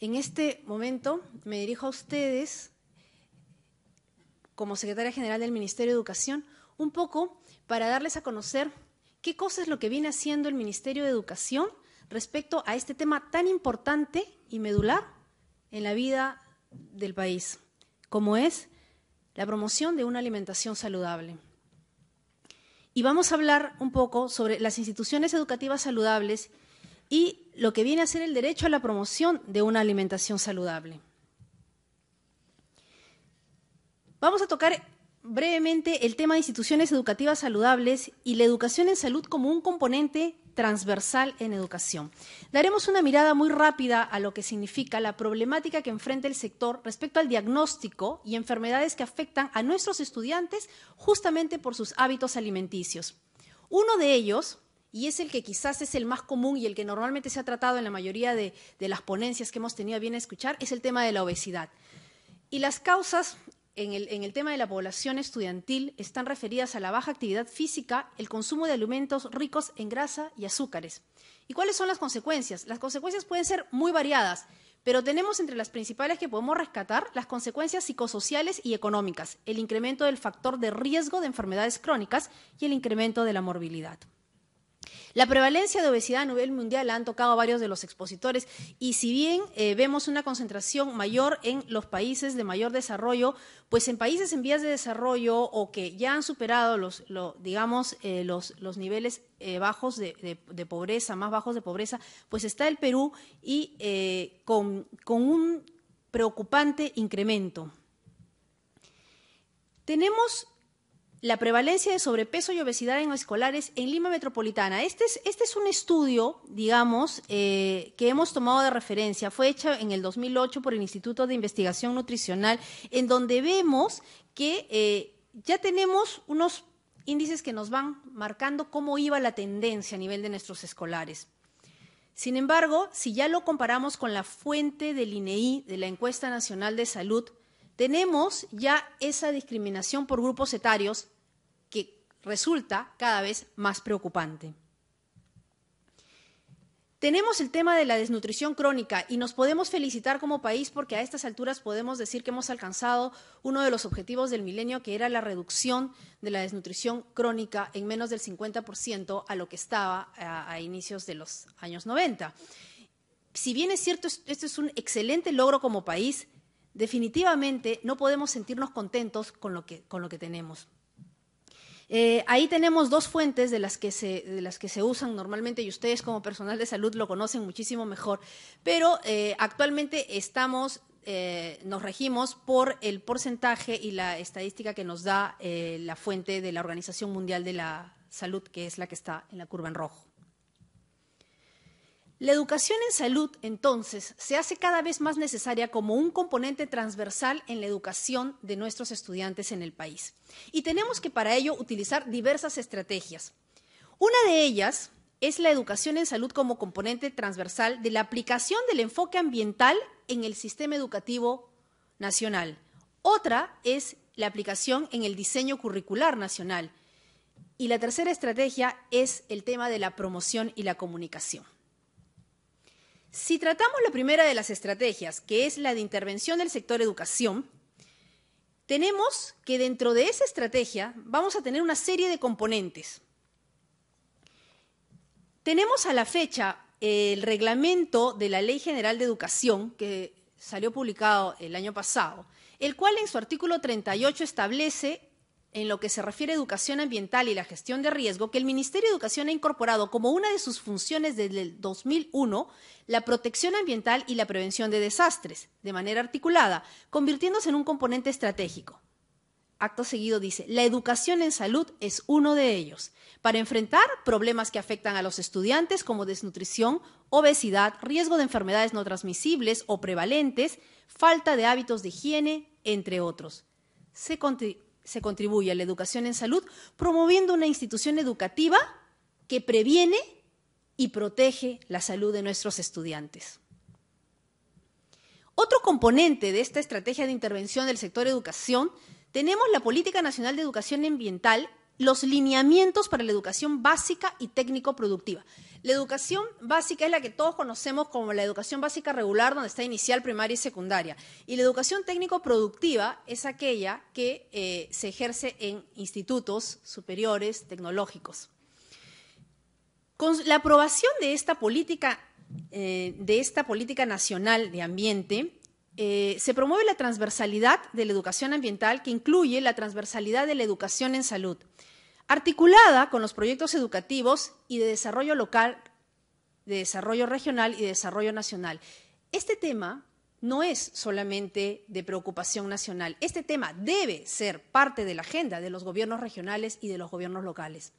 En este momento me dirijo a ustedes, como secretaria general del Ministerio de Educación, un poco para darles a conocer qué cosa es lo que viene haciendo el Ministerio de Educación respecto a este tema tan importante y medular en la vida del país, como es la promoción de una alimentación saludable. Y vamos a hablar un poco sobre las instituciones educativas saludables y lo que viene a ser el derecho a la promoción de una alimentación saludable. Vamos a tocar brevemente el tema de instituciones educativas saludables y la educación en salud como un componente transversal en educación. Daremos una mirada muy rápida a lo que significa la problemática que enfrenta el sector respecto al diagnóstico y enfermedades que afectan a nuestros estudiantes justamente por sus hábitos alimenticios. Uno de ellos y es el que quizás es el más común y el que normalmente se ha tratado en la mayoría de, las ponencias que hemos tenido bien escuchar, es el tema de la obesidad. Y las causas en el, tema de la población estudiantil están referidas a la baja actividad física, el consumo de alimentos ricos en grasa y azúcares. ¿Y cuáles son las consecuencias? Las consecuencias pueden ser muy variadas, pero tenemos entre las principales que podemos rescatar las consecuencias psicosociales y económicas, el incremento del factor de riesgo de enfermedades crónicas y el incremento de la morbilidad. La prevalencia de obesidad a nivel mundial la han tocado varios de los expositores y si bien eh, vemos una concentración mayor en los países de mayor desarrollo, pues en países en vías de desarrollo o que ya han superado los, digamos, eh, los, niveles eh, bajos de, pobreza, más bajos de pobreza, pues está el Perú y con, con un preocupante incremento. Tenemos la prevalencia de sobrepeso y obesidad en los escolares en Lima Metropolitana. Este es, este es un estudio, digamos, eh, que hemos tomado de referencia. Fue hecho en el 2008 por el Instituto de Investigación Nutricional, en donde vemos que eh, ya tenemos unos índices que nos van marcando cómo iba la tendencia a nivel de nuestros escolares. Sin embargo, si ya lo comparamos con la fuente del INEI e de la Encuesta Nacional de Salud, tenemos ya esa discriminación por grupos etarios resulta cada vez más preocupante. Tenemos el tema de la desnutrición crónica y nos podemos felicitar como país porque a estas alturas podemos decir que hemos alcanzado uno de los objetivos del milenio, que era la reducción de la desnutrición crónica en menos del 50% a lo que estaba a, inicios de los años 90. Si bien es cierto, esto es un excelente logro como país, definitivamente no podemos sentirnos contentos con lo que, con lo que tenemos. Eh, ahí tenemos dos fuentes de las, que se, de las que se usan normalmente y ustedes como personal de salud lo conocen muchísimo mejor, pero eh, actualmente estamos eh, nos regimos por el porcentaje y la estadística que nos da la fuente de la Organización Mundial de la Salud, que es la que está en la curva en rojo. La educación en salud, entonces, se hace cada vez más necesaria como un componente transversal en la educación de nuestros estudiantes en el país. Y tenemos que para ello utilizar diversas estrategias. Una de ellas es la educación en salud como componente transversal de la aplicación del enfoque ambiental en el sistema educativo nacional. Otra es la aplicación en el diseño curricular nacional. Y la tercera estrategia es el tema de la promoción y la comunicación. Si tratamos la primera de las estrategias, que es la de intervención del sector educación, tenemos que dentro de esa estrategia vamos a tener una serie de componentes. Tenemos a la fecha el reglamento de la Ley General de Educación que salió publicado el año pasado, el cual en su artículo 38 establece en lo que se refiere a educación ambiental y la gestión de riesgo, que el Ministerio de Educación ha incorporado como una de sus funciones desde el 2001 la protección ambiental y la prevención de desastres, de manera articulada, convirtiéndose en un componente estratégico. Acto seguido dice, la educación en salud es uno de ellos, para enfrentar problemas que afectan a los estudiantes como desnutrición, obesidad, riesgo de enfermedades no transmisibles o prevalentes, falta de hábitos de higiene, entre otros. Se, se contribuye a la educación en salud promoviendo una institución educativa que previene y protege la salud de nuestros estudiantes. Otro componente de esta estrategia de intervención del sector educación tenemos la Política Nacional de Educación Ambiental los lineamientos para la educación básica y técnico-productiva. La educación básica es la que todos conocemos como la educación básica regular, donde está inicial, primaria y secundaria. Y la educación técnico-productiva es aquella que eh, se ejerce en institutos superiores tecnológicos. Con la aprobación de esta política, eh, de esta política nacional de ambiente, eh, se promueve la transversalidad de la educación ambiental que incluye la transversalidad de la educación en salud, articulada con los proyectos educativos y de desarrollo local, de desarrollo regional y de desarrollo nacional. Este tema no es solamente de preocupación nacional, este tema debe ser parte de la agenda de los gobiernos regionales y de los gobiernos locales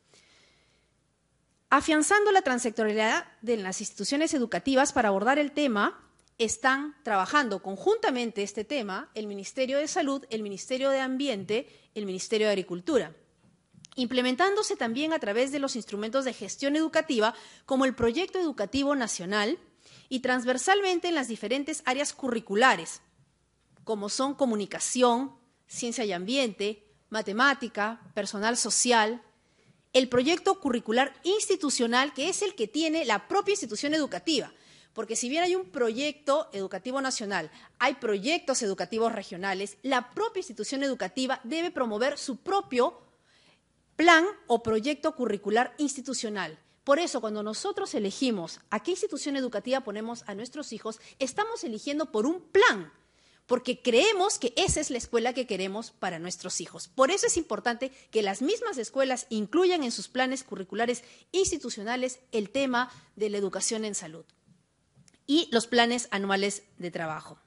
afianzando la transectorialidad de las instituciones educativas para abordar el tema están trabajando conjuntamente este tema el Ministerio de Salud, el Ministerio de Ambiente, el Ministerio de Agricultura implementándose también a través de los instrumentos de gestión educativa como el Proyecto Educativo Nacional y transversalmente en las diferentes áreas curriculares, como son comunicación, ciencia y ambiente, matemática, personal social, el proyecto curricular institucional que es el que tiene la propia institución educativa. Porque si bien hay un proyecto educativo nacional, hay proyectos educativos regionales, la propia institución educativa debe promover su propio plan o proyecto curricular institucional. Por eso, cuando nosotros elegimos a qué institución educativa ponemos a nuestros hijos, estamos eligiendo por un plan, porque creemos que esa es la escuela que queremos para nuestros hijos. Por eso es importante que las mismas escuelas incluyan en sus planes curriculares institucionales el tema de la educación en salud y los planes anuales de trabajo.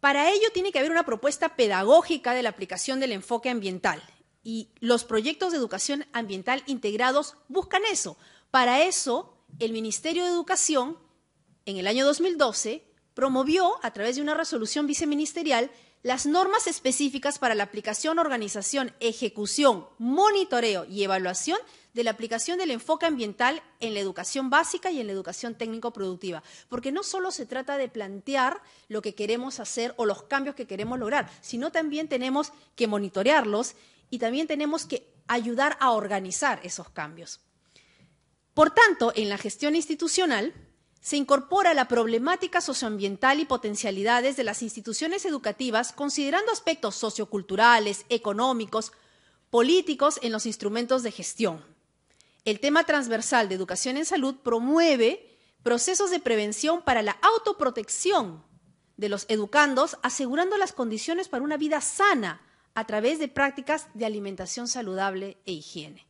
Para ello tiene que haber una propuesta pedagógica de la aplicación del enfoque ambiental y los proyectos de educación ambiental integrados buscan eso. Para eso, el Ministerio de Educación, en el año 2012, promovió, a través de una resolución viceministerial, las normas específicas para la aplicación, organización, ejecución, monitoreo y evaluación de la aplicación del enfoque ambiental en la educación básica y en la educación técnico-productiva. Porque no solo se trata de plantear lo que queremos hacer o los cambios que queremos lograr, sino también tenemos que monitorearlos y también tenemos que ayudar a organizar esos cambios. Por tanto, en la gestión institucional, se incorpora la problemática socioambiental y potencialidades de las instituciones educativas considerando aspectos socioculturales, económicos, políticos en los instrumentos de gestión. El tema transversal de educación en salud promueve procesos de prevención para la autoprotección de los educandos, asegurando las condiciones para una vida sana a través de prácticas de alimentación saludable e higiene.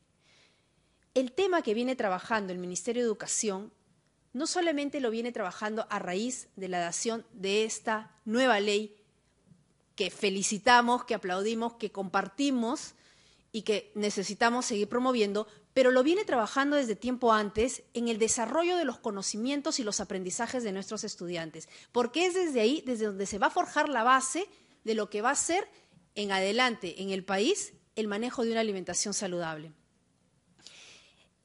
El tema que viene trabajando el Ministerio de Educación no solamente lo viene trabajando a raíz de la dación de esta nueva ley que felicitamos, que aplaudimos, que compartimos y que necesitamos seguir promoviendo, pero lo viene trabajando desde tiempo antes en el desarrollo de los conocimientos y los aprendizajes de nuestros estudiantes, porque es desde ahí, desde donde se va a forjar la base de lo que va a ser en adelante en el país el manejo de una alimentación saludable.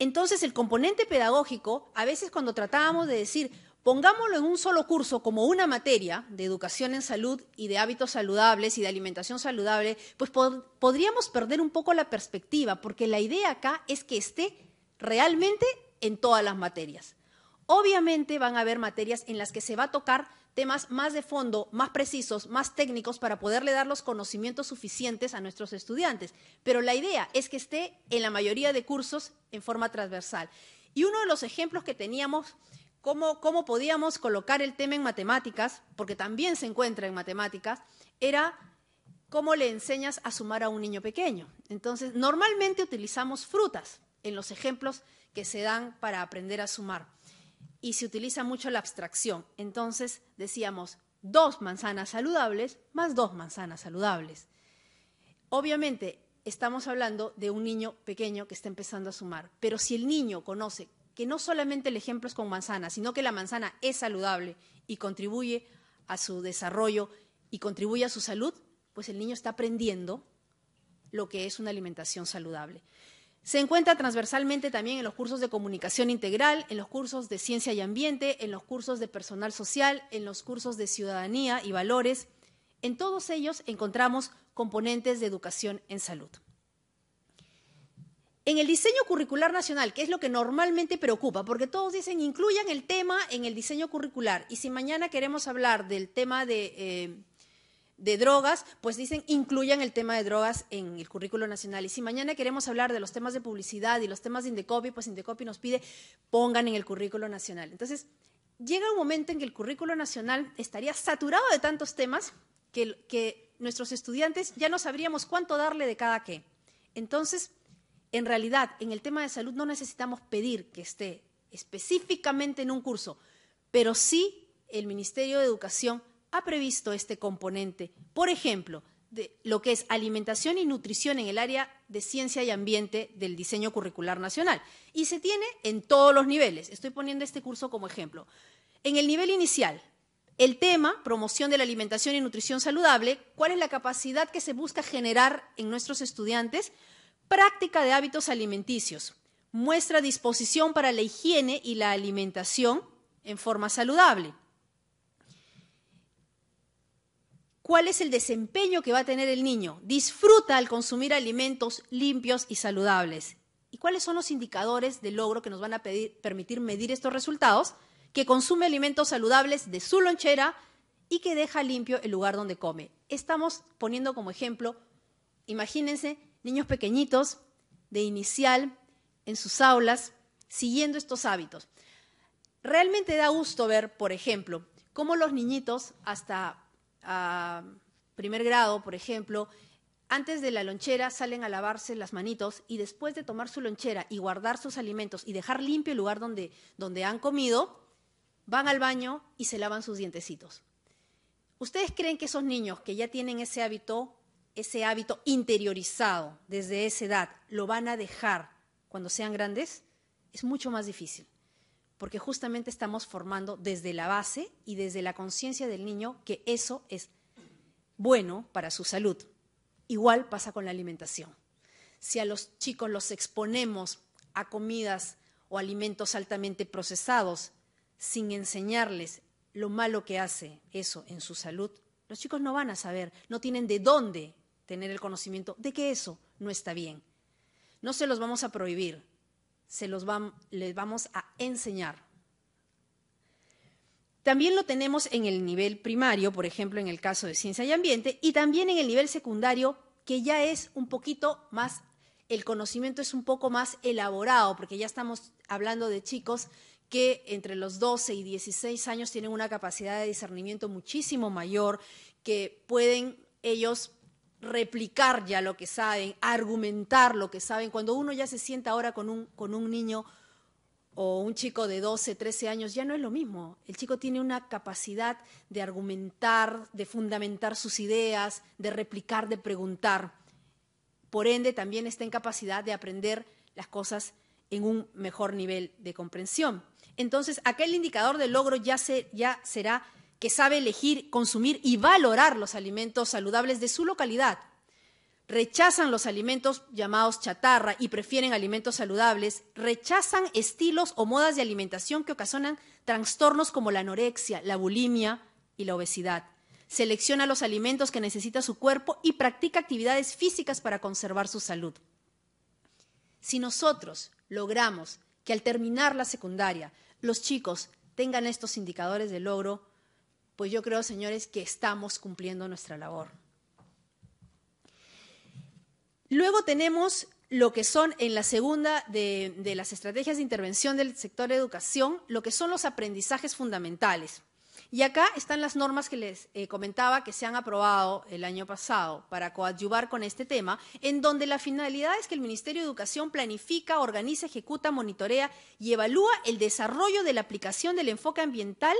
Entonces, el componente pedagógico, a veces cuando tratábamos de decir, pongámoslo en un solo curso como una materia de educación en salud y de hábitos saludables y de alimentación saludable, pues podríamos perder un poco la perspectiva, porque la idea acá es que esté realmente en todas las materias. Obviamente van a haber materias en las que se va a tocar temas más de fondo, más precisos, más técnicos para poderle dar los conocimientos suficientes a nuestros estudiantes. Pero la idea es que esté en la mayoría de cursos en forma transversal. Y uno de los ejemplos que teníamos, cómo, cómo podíamos colocar el tema en matemáticas, porque también se encuentra en matemáticas, era cómo le enseñas a sumar a un niño pequeño. Entonces, normalmente utilizamos frutas en los ejemplos que se dan para aprender a sumar y se utiliza mucho la abstracción. Entonces decíamos dos manzanas saludables más dos manzanas saludables. Obviamente estamos hablando de un niño pequeño que está empezando a sumar, pero si el niño conoce que no solamente el ejemplo es con manzana, sino que la manzana es saludable y contribuye a su desarrollo y contribuye a su salud, pues el niño está aprendiendo lo que es una alimentación saludable. Se encuentra transversalmente también en los cursos de comunicación integral, en los cursos de ciencia y ambiente, en los cursos de personal social, en los cursos de ciudadanía y valores. En todos ellos encontramos componentes de educación en salud. En el diseño curricular nacional, que es lo que normalmente preocupa, porque todos dicen incluyan el tema en el diseño curricular, y si mañana queremos hablar del tema de... Eh, de drogas, pues dicen incluyan el tema de drogas en el currículo nacional. Y si mañana queremos hablar de los temas de publicidad y los temas de Indecopi, pues Indecopi nos pide pongan en el currículo nacional. Entonces, llega un momento en que el currículo nacional estaría saturado de tantos temas que, que nuestros estudiantes ya no sabríamos cuánto darle de cada qué. Entonces, en realidad, en el tema de salud no necesitamos pedir que esté específicamente en un curso, pero sí el Ministerio de Educación ha previsto este componente, por ejemplo, de lo que es alimentación y nutrición en el área de ciencia y ambiente del diseño curricular nacional. Y se tiene en todos los niveles. Estoy poniendo este curso como ejemplo. En el nivel inicial, el tema, promoción de la alimentación y nutrición saludable, cuál es la capacidad que se busca generar en nuestros estudiantes, práctica de hábitos alimenticios, muestra disposición para la higiene y la alimentación en forma saludable cuál es el desempeño que va a tener el niño. Disfruta al consumir alimentos limpios y saludables. ¿Y cuáles son los indicadores de logro que nos van a permitir medir estos resultados? Que consume alimentos saludables de su lonchera y que deja limpio el lugar donde come. Estamos poniendo como ejemplo, imagínense, niños pequeñitos de inicial en sus aulas siguiendo estos hábitos. Realmente da gusto ver, por ejemplo, cómo los niñitos hasta a primer grado, por ejemplo, antes de la lonchera salen a lavarse las manitos y después de tomar su lonchera y guardar sus alimentos y dejar limpio el lugar donde, donde han comido, van al baño y se lavan sus dientecitos. ¿Ustedes creen que esos niños que ya tienen ese hábito, ese hábito interiorizado desde esa edad, lo van a dejar cuando sean grandes? Es mucho más difícil porque justamente estamos formando desde la base y desde la conciencia del niño que eso es bueno para su salud. Igual pasa con la alimentación. Si a los chicos los exponemos a comidas o alimentos altamente procesados sin enseñarles lo malo que hace eso en su salud, los chicos no van a saber, no tienen de dónde tener el conocimiento de que eso no está bien. No se los vamos a prohibir, se los les vamos a enseñar. También lo tenemos en el nivel primario, por ejemplo, en el caso de ciencia y ambiente, y también en el nivel secundario, que ya es un poquito más, el conocimiento es un poco más elaborado, porque ya estamos hablando de chicos que entre los 12 y 16 años tienen una capacidad de discernimiento muchísimo mayor, que pueden ellos replicar ya lo que saben, argumentar lo que saben. Cuando uno ya se sienta ahora con un, con un niño o un chico de 12, 13 años, ya no es lo mismo. El chico tiene una capacidad de argumentar, de fundamentar sus ideas, de replicar, de preguntar. Por ende, también está en capacidad de aprender las cosas en un mejor nivel de comprensión. Entonces, aquel indicador de logro ya, se, ya será que sabe elegir, consumir y valorar los alimentos saludables de su localidad. Rechazan los alimentos llamados chatarra y prefieren alimentos saludables. Rechazan estilos o modas de alimentación que ocasionan trastornos como la anorexia, la bulimia y la obesidad. Selecciona los alimentos que necesita su cuerpo y practica actividades físicas para conservar su salud. Si nosotros logramos que al terminar la secundaria los chicos tengan estos indicadores de logro, pues yo creo, señores, que estamos cumpliendo nuestra labor. Luego tenemos lo que son en la segunda de, las estrategias de intervención del sector de educación, lo que son los aprendizajes fundamentales. Y acá están las normas que les eh, comentaba que se han aprobado el año pasado para coadyuvar con este tema, en donde la finalidad es que el Ministerio de Educación planifica, organiza, ejecuta, monitorea y evalúa el desarrollo de la aplicación del enfoque ambiental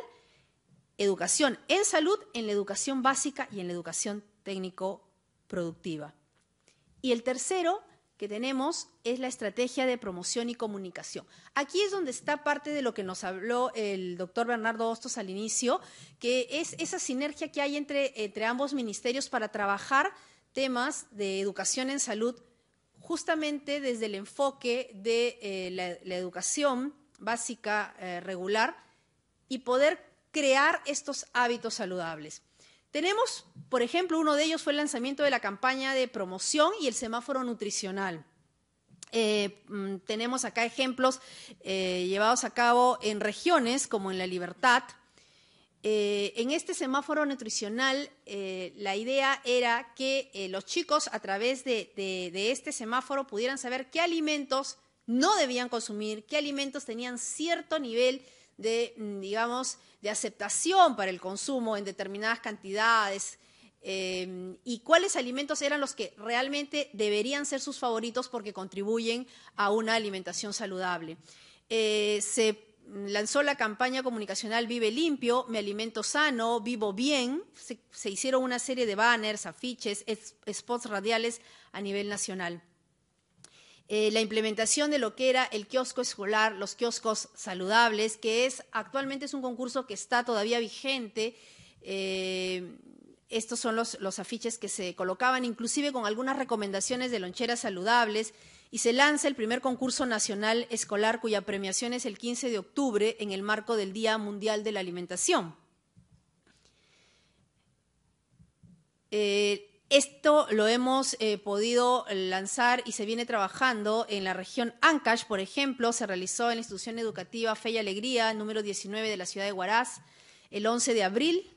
educación en salud, en la educación básica y en la educación técnico-productiva. Y el tercero que tenemos es la estrategia de promoción y comunicación. Aquí es donde está parte de lo que nos habló el doctor Bernardo Hostos al inicio, que es esa sinergia que hay entre, ambos ministerios para trabajar temas de educación en salud justamente desde el enfoque de eh, la, educación básica eh, regular y poder crear estos hábitos saludables. Tenemos, por ejemplo, uno de ellos fue el lanzamiento de la campaña de promoción y el semáforo nutricional. Eh, mm, tenemos acá ejemplos eh, llevados a cabo en regiones como en La Libertad. Eh, en este semáforo nutricional, la idea era que los chicos a través de, este semáforo pudieran saber qué alimentos no debían consumir, qué alimentos tenían cierto nivel de, mm, digamos, de aceptación para el consumo en determinadas cantidades eh, y cuáles alimentos eran los que realmente deberían ser sus favoritos porque contribuyen a una alimentación saludable. Eh, se lanzó la campaña comunicacional Vive Limpio, Me Alimento Sano, Vivo Bien. se hicieron una serie de banners, afiches, spots radiales a nivel nacional. Eh, la implementación de lo que era el kiosco escolar, los kioscos saludables, que es actualmente es un concurso que está todavía vigente. Eh, estos son los, los afiches que se colocaban, inclusive con algunas recomendaciones de loncheras saludables y se lanza el primer concurso nacional escolar cuya premiación es el 15 de octubre en el marco del Día Mundial de la Alimentación. Eh, esto lo hemos eh, podido lanzar y se viene trabajando en la región Ancash, por ejemplo, se realizó en la institución educativa Fe y Alegría, número 19 de la ciudad de Huaraz, el 11 de abril.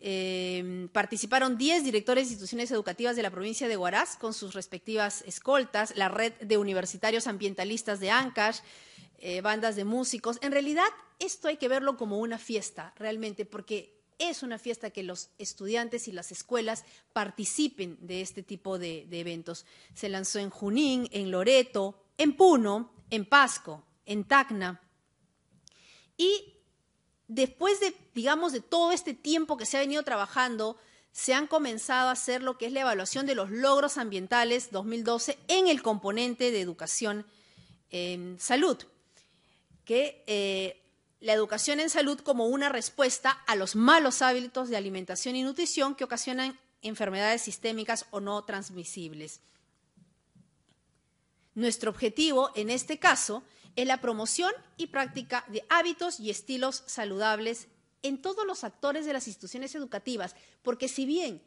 Eh, participaron 10 directores de instituciones educativas de la provincia de Huaraz con sus respectivas escoltas, la red de universitarios ambientalistas de Ancash, eh, bandas de músicos. En realidad, esto hay que verlo como una fiesta, realmente, porque es una fiesta que los estudiantes y las escuelas participen de este tipo de, eventos. Se lanzó en Junín, en Loreto, en Puno, en Pasco, en Tacna. Y después de, digamos, de todo este tiempo que se ha venido trabajando, se han comenzado a hacer lo que es la evaluación de los logros ambientales 2012 en el componente de educación en salud, que eh, la educación en salud como una respuesta a los malos hábitos de alimentación y nutrición que ocasionan enfermedades sistémicas o no transmisibles. Nuestro objetivo en este caso es la promoción y práctica de hábitos y estilos saludables en todos los actores de las instituciones educativas, porque si bien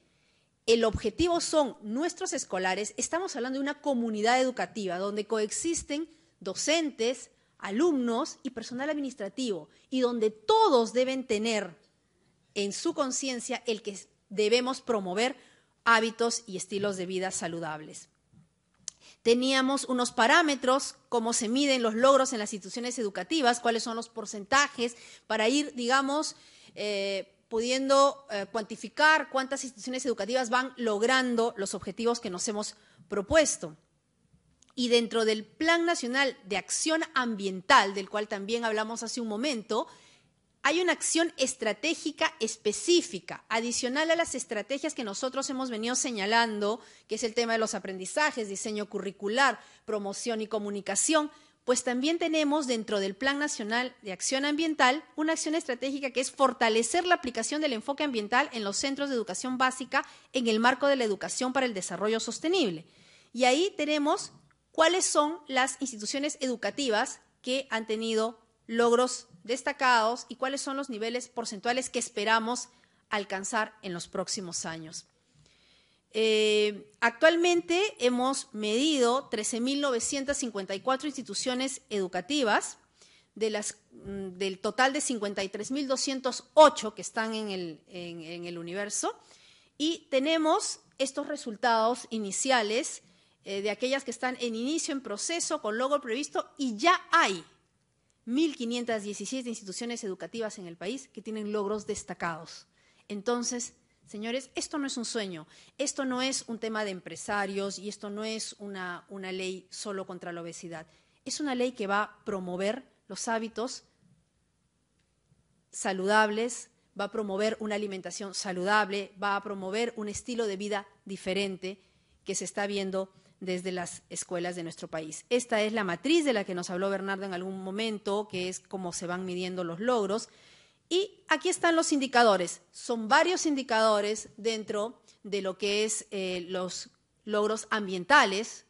el objetivo son nuestros escolares, estamos hablando de una comunidad educativa donde coexisten docentes, alumnos y personal administrativo, y donde todos deben tener en su conciencia el que debemos promover hábitos y estilos de vida saludables. Teníamos unos parámetros, cómo se miden los logros en las instituciones educativas, cuáles son los porcentajes para ir, digamos, eh, pudiendo eh, cuantificar cuántas instituciones educativas van logrando los objetivos que nos hemos propuesto y dentro del Plan Nacional de Acción Ambiental, del cual también hablamos hace un momento, hay una acción estratégica específica, adicional a las estrategias que nosotros hemos venido señalando, que es el tema de los aprendizajes, diseño curricular, promoción y comunicación, pues también tenemos dentro del Plan Nacional de Acción Ambiental una acción estratégica que es fortalecer la aplicación del enfoque ambiental en los centros de educación básica en el marco de la educación para el desarrollo sostenible. Y ahí tenemos cuáles son las instituciones educativas que han tenido logros destacados y cuáles son los niveles porcentuales que esperamos alcanzar en los próximos años. Eh, actualmente hemos medido 13.954 instituciones educativas, de las, mm, del total de 53.208 que están en el, en el universo, y tenemos estos resultados iniciales eh, de aquellas que están en inicio, en proceso, con logro previsto, y ya hay 1.517 instituciones educativas en el país que tienen logros destacados. Entonces, Señores, esto no es un sueño, esto no es un tema de empresarios y esto no es una, una, ley solo contra la obesidad. Es una ley que va a promover los hábitos saludables, va a promover una alimentación saludable, va a promover un estilo de vida diferente que se está viendo desde las escuelas de nuestro país. Esta es la matriz de la que nos habló Bernardo en algún momento, que es cómo se van midiendo los logros. Y aquí están los indicadores. Son varios indicadores dentro de lo que es eh, los logros ambientales,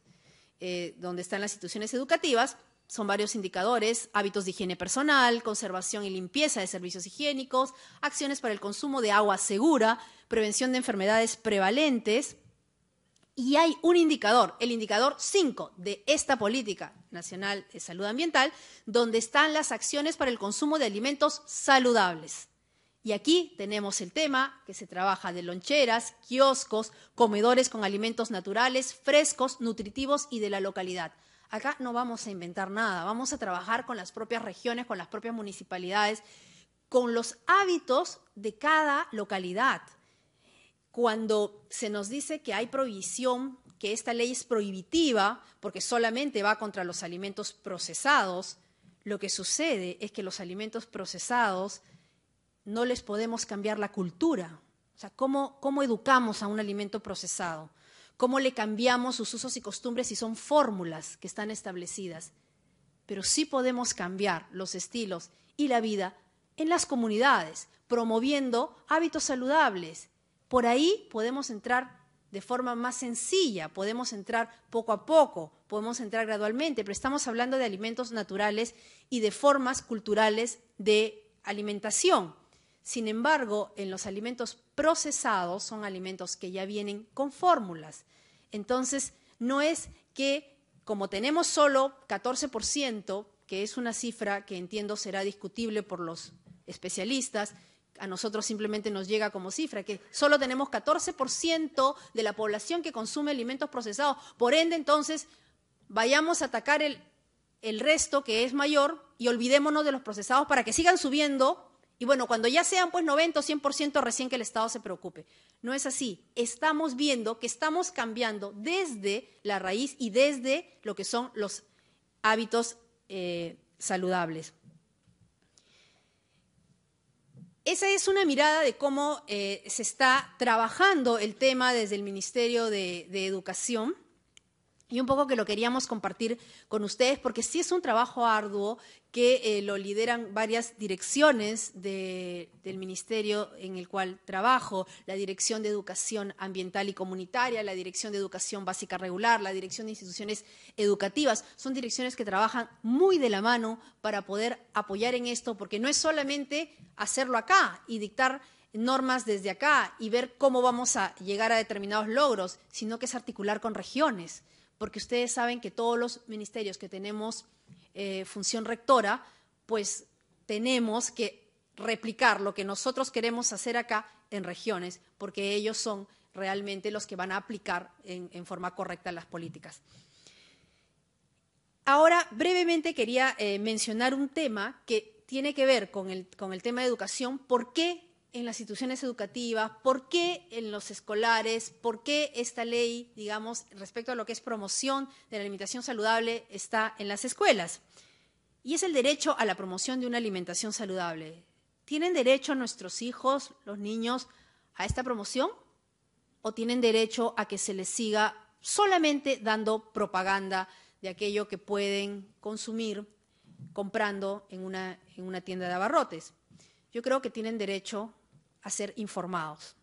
eh, donde están las instituciones educativas. Son varios indicadores, hábitos de higiene personal, conservación y limpieza de servicios higiénicos, acciones para el consumo de agua segura, prevención de enfermedades prevalentes, y hay un indicador, el indicador 5 de esta política nacional de salud ambiental, donde están las acciones para el consumo de alimentos saludables. Y aquí tenemos el tema que se trabaja de loncheras, kioscos, comedores con alimentos naturales, frescos, nutritivos y de la localidad. Acá no vamos a inventar nada, vamos a trabajar con las propias regiones, con las propias municipalidades, con los hábitos de cada localidad cuando se nos dice que hay prohibición, que esta ley es prohibitiva porque solamente va contra los alimentos procesados, lo que sucede es que los alimentos procesados no les podemos cambiar la cultura. O sea, ¿cómo, educamos a un alimento procesado? ¿Cómo le cambiamos sus usos y costumbres si son fórmulas que están establecidas? Pero sí podemos cambiar los estilos y la vida en las comunidades, promoviendo hábitos saludables, por ahí podemos entrar de forma más sencilla, podemos entrar poco a poco, podemos entrar gradualmente, pero estamos hablando de alimentos naturales y de formas culturales de alimentación. Sin embargo, en los alimentos procesados son alimentos que ya vienen con fórmulas. Entonces, no es que como tenemos solo 14%, que es una cifra que entiendo será discutible por los especialistas, a nosotros simplemente nos llega como cifra, que solo tenemos 14% de la población que consume alimentos procesados. Por ende, entonces, vayamos a atacar el, el resto que es mayor y olvidémonos de los procesados para que sigan subiendo y bueno, cuando ya sean pues 90 o 100% recién que el Estado se preocupe. No es así. Estamos viendo que estamos cambiando desde la raíz y desde lo que son los hábitos eh, saludables. Esa es una mirada de cómo eh, se está trabajando el tema desde el Ministerio de Educación y un poco que lo queríamos compartir con ustedes, porque sí es un trabajo arduo que eh, lo lideran varias direcciones del ministerio en el cual trabajo, la Dirección de Educación Ambiental y Comunitaria, la Dirección de Educación Básica Regular, la Dirección de Instituciones Educativas. Son direcciones que trabajan muy de la mano para poder apoyar en esto, porque no es solamente hacerlo acá y dictar normas desde acá y ver cómo vamos a llegar a determinados logros, sino que es articular con regiones porque ustedes saben que todos los ministerios que tenemos eh, función rectora, pues tenemos que replicar lo que nosotros queremos hacer acá en regiones, porque ellos son realmente los que van a aplicar en, forma correcta las políticas. Ahora, brevemente quería eh, mencionar un tema que tiene que ver con el, con el tema de educación, por qué en las instituciones educativas, por qué en los escolares, por qué esta ley, digamos, respecto a lo que es promoción de la alimentación saludable, está en las escuelas. Y es el derecho a la promoción de una alimentación saludable. ¿Tienen derecho nuestros hijos, los niños, a esta promoción? ¿O tienen derecho a que se les siga solamente dando propaganda de aquello que pueden consumir comprando en una, en una tienda de abarrotes? Yo creo que tienen derecho a ser informados.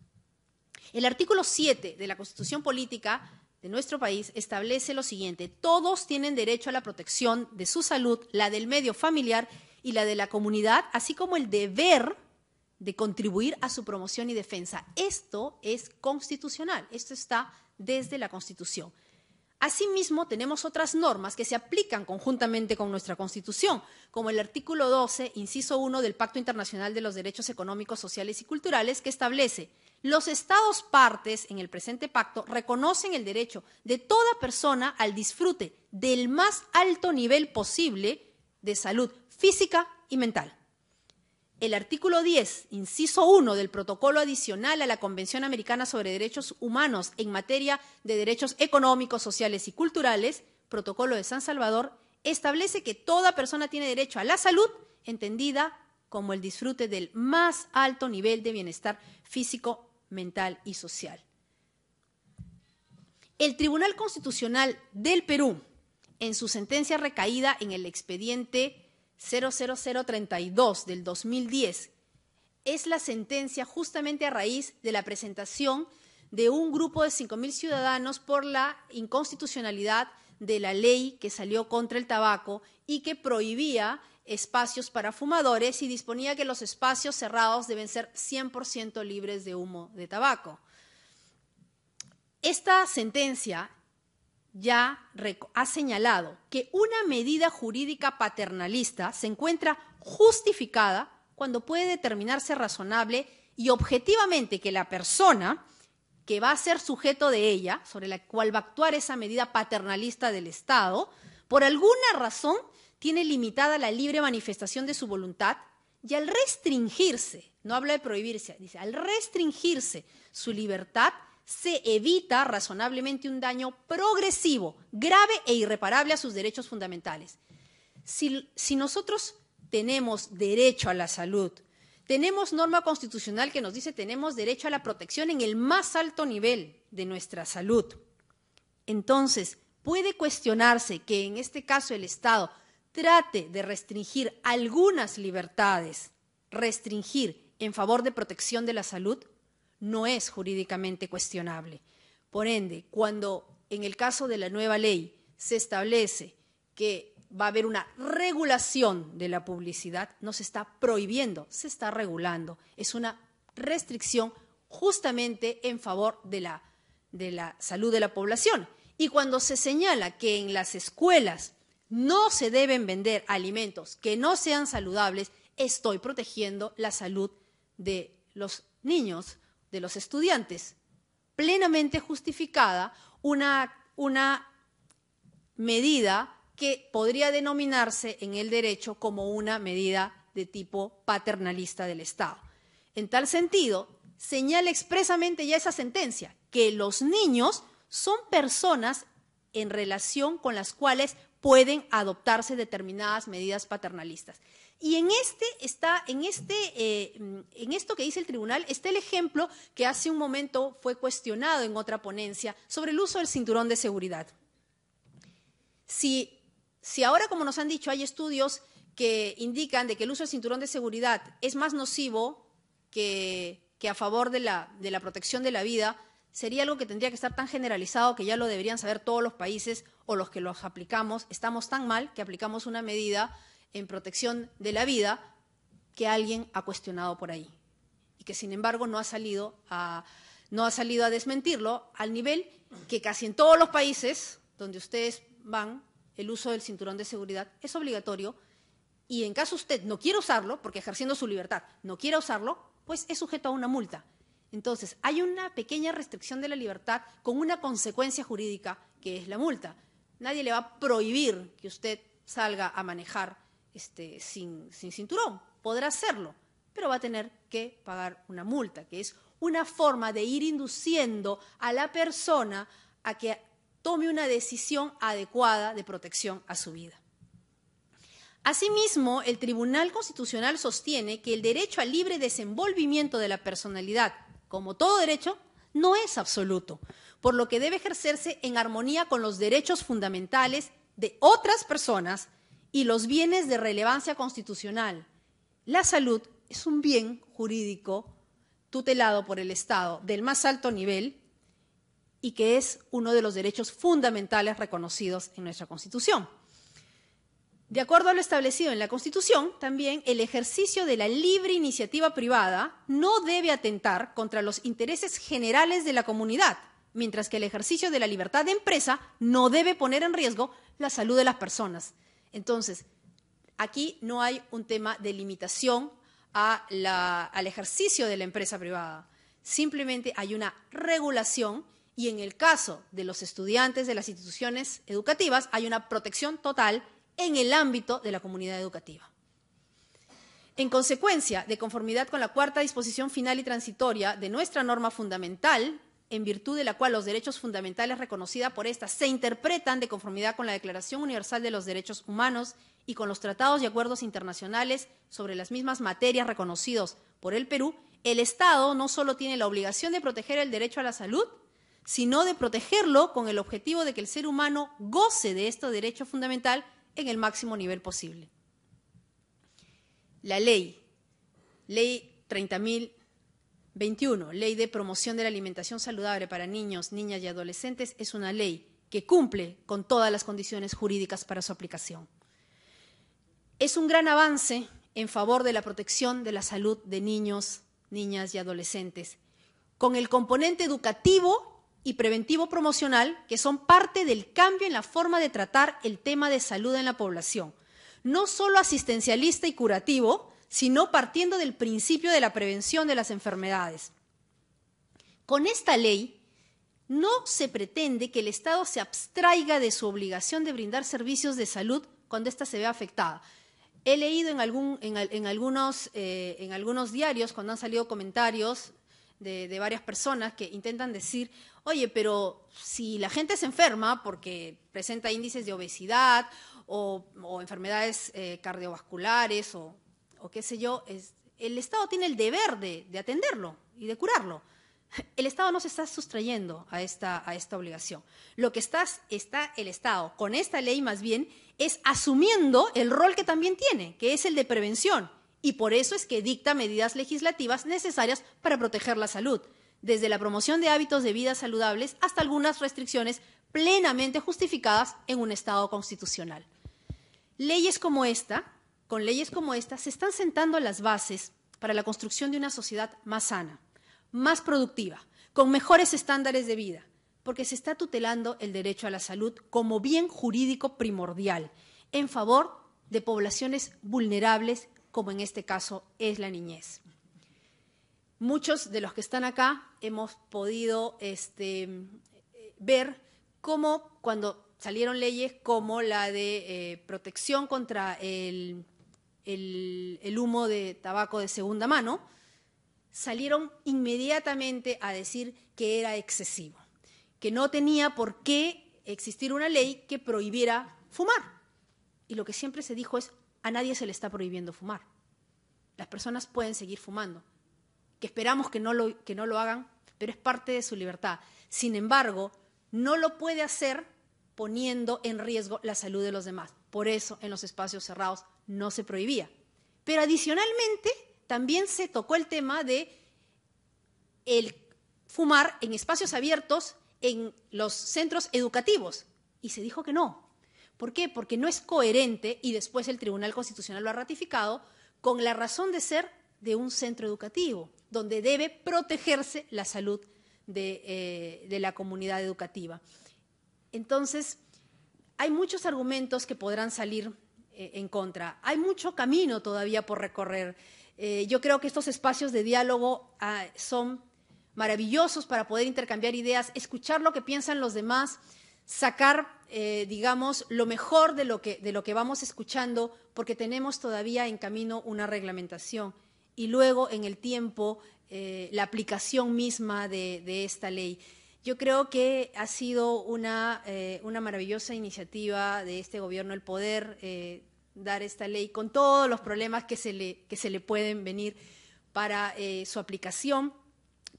El artículo 7 de la Constitución Política de nuestro país establece lo siguiente, todos tienen derecho a la protección de su salud, la del medio familiar y la de la comunidad, así como el deber de contribuir a su promoción y defensa. Esto es constitucional, esto está desde la Constitución. Asimismo, tenemos otras normas que se aplican conjuntamente con nuestra Constitución, como el artículo 12, inciso 1 del Pacto Internacional de los Derechos Económicos, Sociales y Culturales, que establece los Estados partes en el presente pacto reconocen el derecho de toda persona al disfrute del más alto nivel posible de salud física y mental el artículo 10, inciso 1 del protocolo adicional a la Convención Americana sobre Derechos Humanos en materia de derechos económicos, sociales y culturales, protocolo de San Salvador, establece que toda persona tiene derecho a la salud, entendida como el disfrute del más alto nivel de bienestar físico, mental y social. El Tribunal Constitucional del Perú, en su sentencia recaída en el expediente 00032 del 2010. Es la sentencia justamente a raíz de la presentación de un grupo de 5.000 ciudadanos por la inconstitucionalidad de la ley que salió contra el tabaco y que prohibía espacios para fumadores y disponía que los espacios cerrados deben ser 100% libres de humo de tabaco. Esta sentencia ya ha señalado que una medida jurídica paternalista se encuentra justificada cuando puede determinarse razonable y objetivamente que la persona que va a ser sujeto de ella, sobre la cual va a actuar esa medida paternalista del Estado, por alguna razón tiene limitada la libre manifestación de su voluntad y al restringirse, no habla de prohibirse, dice, al restringirse su libertad, se evita razonablemente un daño progresivo, grave e irreparable a sus derechos fundamentales. Si, nosotros tenemos derecho a la salud, tenemos norma constitucional que nos dice tenemos derecho a la protección en el más alto nivel de nuestra salud. Entonces, puede cuestionarse que en este caso el Estado trate de restringir algunas libertades, restringir en favor de protección de la salud no es jurídicamente cuestionable. Por ende, cuando en el caso de la nueva ley se establece que va a haber una regulación de la publicidad, no se está prohibiendo, se está regulando. Es una restricción justamente en favor de la, salud de la población. Y cuando se señala que en las escuelas no se deben vender alimentos que no sean saludables, estoy protegiendo la salud de los niños, de los estudiantes, plenamente justificada una, una medida que podría denominarse en el derecho como una medida de tipo paternalista del Estado. En tal sentido, señala expresamente ya esa sentencia, que los niños son personas en relación con las cuales pueden adoptarse determinadas medidas paternalistas. Y en este está, este, eh, en esto que dice el tribunal, está el ejemplo que hace un momento fue cuestionado en otra ponencia sobre el uso del cinturón de seguridad. Si, ahora, como nos han dicho, hay estudios que indican de que el uso del cinturón de seguridad es más nocivo que, a favor de la, de la protección de la vida, sería algo que tendría que estar tan generalizado que ya lo deberían saber todos los países o los que los aplicamos. Estamos tan mal que aplicamos una medida en protección de la vida que alguien ha cuestionado por ahí y que sin embargo no ha salido a, no ha salido a desmentirlo al nivel que casi en todos los países donde ustedes van el uso del cinturón de seguridad es obligatorio y en caso usted no quiera usarlo, porque ejerciendo su libertad no quiera usarlo, pues es sujeto a una multa. Entonces, hay una pequeña restricción de la libertad con una consecuencia jurídica, que es la multa. Nadie le va a prohibir que usted salga a manejar este, sin, sin cinturón. Podrá hacerlo, pero va a tener que pagar una multa, que es una forma de ir induciendo a la persona a que tome una decisión adecuada de protección a su vida. Asimismo, el Tribunal Constitucional sostiene que el derecho al libre desenvolvimiento de la personalidad como todo derecho, no es absoluto, por lo que debe ejercerse en armonía con los derechos fundamentales de otras personas y los bienes de relevancia constitucional. La salud es un bien jurídico tutelado por el Estado del más alto nivel y que es uno de los derechos fundamentales reconocidos en nuestra Constitución. De acuerdo a lo establecido en la Constitución, también el ejercicio de la libre iniciativa privada no debe atentar contra los intereses generales de la comunidad, mientras que el ejercicio de la libertad de empresa no debe poner en riesgo la salud de las personas. Entonces, aquí no hay un tema de limitación al ejercicio de la empresa privada. Simplemente hay una regulación y en el caso de los estudiantes de las instituciones educativas hay una protección total en el ámbito de la comunidad educativa. En consecuencia, de conformidad con la cuarta disposición final y transitoria de nuestra norma fundamental, en virtud de la cual los derechos fundamentales reconocidos por esta se interpretan de conformidad con la Declaración Universal de los Derechos Humanos y con los tratados y acuerdos internacionales sobre las mismas materias reconocidos por el Perú, el Estado no solo tiene la obligación de proteger el derecho a la salud, sino de protegerlo con el objetivo de que el ser humano goce de este derecho fundamental en el máximo nivel posible. La ley, ley 30.021, ley de promoción de la alimentación saludable para niños, niñas y adolescentes, es una ley que cumple con todas las condiciones jurídicas para su aplicación. Es un gran avance en favor de la protección de la salud de niños, niñas y adolescentes, con el componente educativo y preventivo promocional que son parte del cambio en la forma de tratar el tema de salud en la población, no solo asistencialista y curativo, sino partiendo del principio de la prevención de las enfermedades. Con esta ley, no se pretende que el Estado se abstraiga de su obligación de brindar servicios de salud cuando ésta se ve afectada. He leído en, algún, en, algunos, eh, en algunos diarios, cuando han salido comentarios de, varias personas que intentan decir, oye, pero si la gente se enferma porque presenta índices de obesidad o, enfermedades eh, cardiovasculares o, qué sé yo, el Estado tiene el deber de, atenderlo y de curarlo. El Estado no se está sustrayendo a esta, a esta obligación. Lo que está, está el Estado con esta ley más bien es asumiendo el rol que también tiene, que es el de prevención y por eso es que dicta medidas legislativas necesarias para proteger la salud, desde la promoción de hábitos de vida saludables hasta algunas restricciones plenamente justificadas en un Estado constitucional. Leyes como esta, con leyes como esta, se están sentando las bases para la construcción de una sociedad más sana, más productiva, con mejores estándares de vida, porque se está tutelando el derecho a la salud como bien jurídico primordial en favor de poblaciones vulnerables como en este caso es la niñez. Muchos de los que están acá hemos podido este, ver cómo cuando salieron leyes como la de eh, protección contra el humo de tabaco de segunda mano, salieron inmediatamente a decir que era excesivo, que no tenía por qué existir una ley que prohibiera fumar. Y lo que siempre se dijo es a nadie se le está prohibiendo fumar. Las personas pueden seguir fumando, que esperamos que no lo, que no lo hagan, pero es parte de su libertad. Sin embargo, no lo puede hacer poniendo en riesgo la salud de los demás. Por eso en los espacios cerrados no se prohibía. Pero adicionalmente también se tocó el tema de el fumar en espacios abiertos en los centros educativos y se dijo que no, ¿Por qué? Porque no es coherente y después el Tribunal Constitucional lo ha ratificado con la razón de ser de un centro educativo, donde debe protegerse la salud de, eh, la comunidad educativa. Entonces, hay muchos argumentos que podrán salir eh, en contra. Hay mucho camino todavía por recorrer. Eh, yo creo que estos espacios de diálogo ah, son maravillosos para poder intercambiar ideas, escuchar lo que piensan los demás, sacar eh, digamos, lo mejor de lo, que, de lo que vamos escuchando, porque tenemos todavía en camino una reglamentación y luego en el tiempo eh, la aplicación misma de, esta ley. Yo creo que ha sido una, eh, maravillosa iniciativa de este gobierno el poder dar esta ley con todos los problemas que se le pueden venir para su aplicación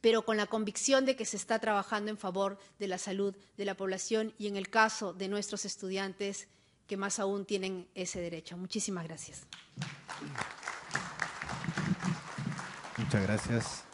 pero con la convicción de que se está trabajando en favor de la salud de la población y en el caso de nuestros estudiantes que más aún tienen ese derecho. Muchísimas gracias. Muchas gracias.